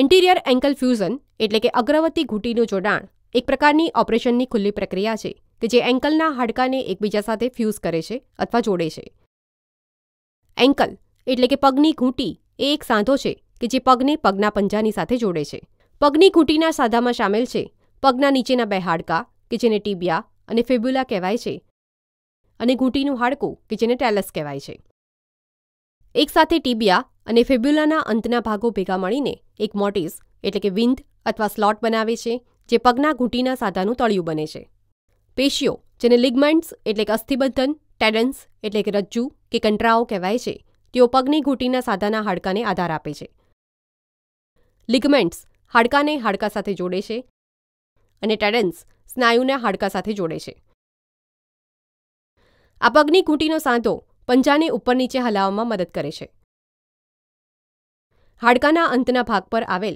anterior ankle fusion એટલે કે અગ્રવતી ઘૂંટીનું જોડાણ એક પ્રકારની ઓપરેશનની ખુલ્લી પ્રક્રિયા છે કે જે એન્કલના હાડકાને એકબીજા સાથે ફ્યુઝ કરે છે અથવા જોડે છે એન્કલ એટલે કે પગની ઘૂંટી એ એક સાંધો છે કે જે પગને પગના પંજાની સાથે જોડે છે પગની ઘૂંટીના સાધામાં સામેલ છે પગના નીચેના બે હાડકા કે જેને ટીબિયા અને ફેબ્યુલા કહેવાય છે અને ઘૂંટીનું હાડકું કે જેને ટેલસ કહેવાય છે એકસાથે ટીબિયા અને ફેબ્યુલાના અંતના ભાગો ભેગા મળીને એક મોટીસ એટલે કે વિંધ અથવા સ્લોટ બનાવે છે જે પગના ઘૂંટીના સાધાનું તળિયું બને છે પેશીઓ જેને લિગમેન્ટ્સ એટલે કે અસ્થિબંધન ટેડન્સ એટલે કે રજ્જુ કે કંટરાઓ કહેવાય છે તેઓ પગની ઘૂંટીના સાધાના હાડકાને આધાર આપે છે લિગમેન્ટ્સ હાડકાને હાડકા સાથે જોડે છે અને ટેડન્સ સ્નાયુને હાડકા સાથે જોડે છે આ પગની ઘૂંટીનો સાંધો પંજાને ઉપર નીચે હલાવવામાં મદદ કરે છે હાડકાના અંતના ભાગ પર આવેલ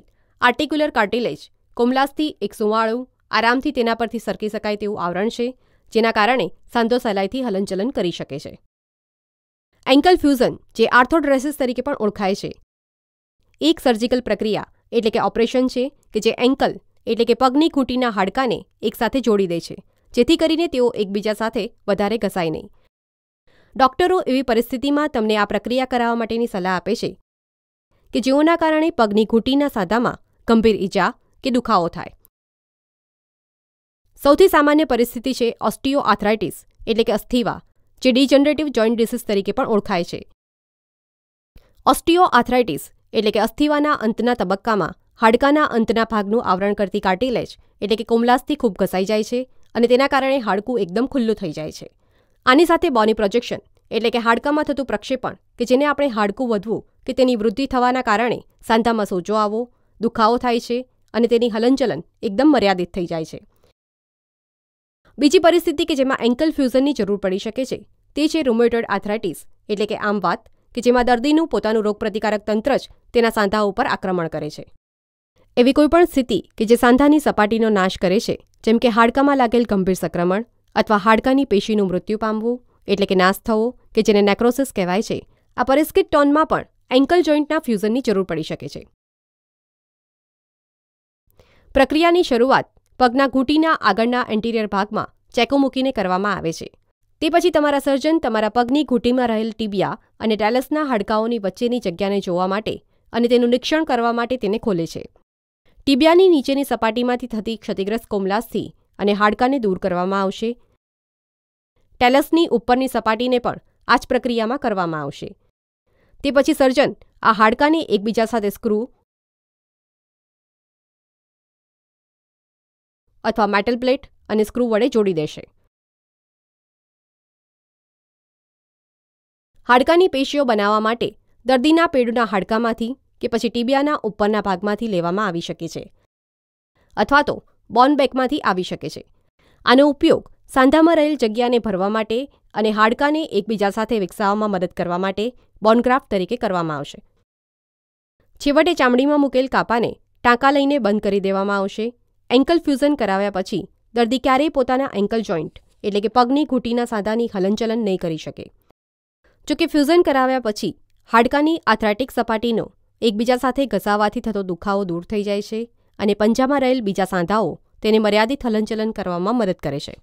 આર્ટિક્યુલર કાર્ટિલેજ કોમલાસ્થી એક સુંવાળું આરામથી તેના પરથી સરકી શકાય તેવું આવરણ છે જેના કારણે સાંધો સહેલાઈથી હલનચલન કરી શકે છે એન્કલ ફ્યુઝન જે આર્થોડ્રેસિસ તરીકે પણ ઓળખાય છે એક સર્જિકલ પ્રક્રિયા એટલે કે ઓપરેશન છે કે જે એન્કલ એટલે કે પગની ઘૂંટીના હાડકાને એકસાથે જોડી દે છે જેથી કરીને તેઓ એકબીજા સાથે વધારે ઘસાય નહીં ડોક્ટરો એવી પરિસ્થિતિમાં તમને આ પ્રક્રિયા કરાવવા માટેની સલાહ આપે છે કે જેઓના કારણે પગની ઘૂંટીના સાદામાં ગંભીર ઈજા કે દુખાવો થાય સૌથી સામાન્ય પરિસ્થિતિ છે ઓસ્ટિયો આર્થરાઇટિસ એટલે કે અસ્થિવા જે ડિજનરેટિવ જોઇન્ટ ડિસીઝ તરીકે પણ ઓળખાય છે ઓસ્ટિયો આર્થરાઇટિસ એટલે કે અસ્થિવાના અંતના તબક્કામાં હાડકાના અંતના ભાગનું આવરણ કરતી કાર્ટિલેજ એટલે કે કોમલાસથી ખૂબ ઘસાઈ જાય છે અને તેના કારણે હાડકું એકદમ ખુલ્લું થઈ જાય છે આની સાથે બોની પ્રોજેક્શન એટલે કે હાડકામાં થતું પ્રક્ષેપણ કે જેને આપણે હાડકું વધવું કે તેની વૃદ્ધિ થવાના કારણે સાંધામાં સોજો આવો દુખાવો થાય છે અને તેની હલનચલન એકદમ મર્યાદિત થઈ જાય છે બીજી પરિસ્થિતિ કે જેમાં એન્કલ ફ્યુઝનની જરૂર પડી શકે છે તે છે રૂમેટોઇડ આર્થરાઇટિસ એટલે કે આમ વાત કે જેમાં દર્દીનું પોતાનું રોગપ્રતિકારક તંત્ર જ તેના સાંધા ઉપર આક્રમણ કરે છે એવી કોઈપણ સ્થિતિ કે જે સાંધાની સપાટીનો નાશ કરે છે જેમ કે હાડકામાં લાગેલ ગંભીર સંક્રમણ અથવા હાડકાની પેશીનું મૃત્યુ પામવું એટલે કે નાશ થવો કે જેને નેક્રોસિસ કહેવાય છે આ પરિસ્કિત ટોનમાં પણ એન્કલ જોઈન્ટના ફ્યુઝનની જરૂર પડી શકે છે પ્રક્રિયાની શરૂઆત પગના ઘૂંટીના આગળના એન્ટિરિયર ભાગમાં ચેકો મૂકીને કરવામાં આવે છે તે પછી તમારા સર્જન તમારા પગની ઘૂંટીમાં રહેલ ટીબિયા અને ટેલસના હાડકાઓની વચ્ચેની જગ્યાને જોવા માટે અને તેનું નિરીક્ષણ કરવા માટે તેને ખોલે છે ટીબિયાની નીચેની સપાટીમાંથી થતી ક્ષતિગ્રસ્ત કોમલાસથી અને હાડકાને દૂર કરવામાં આવશે ટેલસની ઉપરની સપાટીને પણ આ જ પ્રક્રિયામાં કરવામાં આવશે તે પછી સર્જન આ હાડકાને એકબીજા સાથે સ્ક્રૂ અથવા મેટલ પ્લેટ અને સ્ક્રૂ વડે જોડી દેશે હાડકાની પેશીઓ બનાવવા માટે દર્દીના પેડના હાડકામાંથી કે પછી ટીબિયાના ઉપરના ભાગમાંથી લેવામાં આવી શકે છે અથવા તો બોન બેકમાંથી આવી શકે છે આનો ઉપયોગ સાંધામાં રહેલ જગ્યાને ભરવા માટે અને હાડકાને એકબીજા સાથે વિકસાવવામાં મદદ કરવા માટે બોનક્રાફ્ટ તરીકે કરવામાં આવશે છેવટે ચામડીમાં મૂકેલ કાપાને ટાંકા લઈને બંધ કરી દેવામાં આવશે એન્કલ ફ્યુઝન કરાવ્યા પછી દર્દી ક્યારેય પોતાના એન્કલ જોઈન્ટ એટલે કે પગની ઘૂંટીના સાંધાની હલનચલન નહીં કરી શકે જોકે ફ્યુઝન કરાવ્યા પછી હાડકાની આથ્રેટિક સપાટીનો એકબીજા સાથે ઘસાવાથી થતો દુખાવો દૂર થઈ જાય છે અને પંજામાં રહેલ બીજા સાંધાઓ તેને મર્યાદિત હલનચલન કરવામાં મદદ કરે છે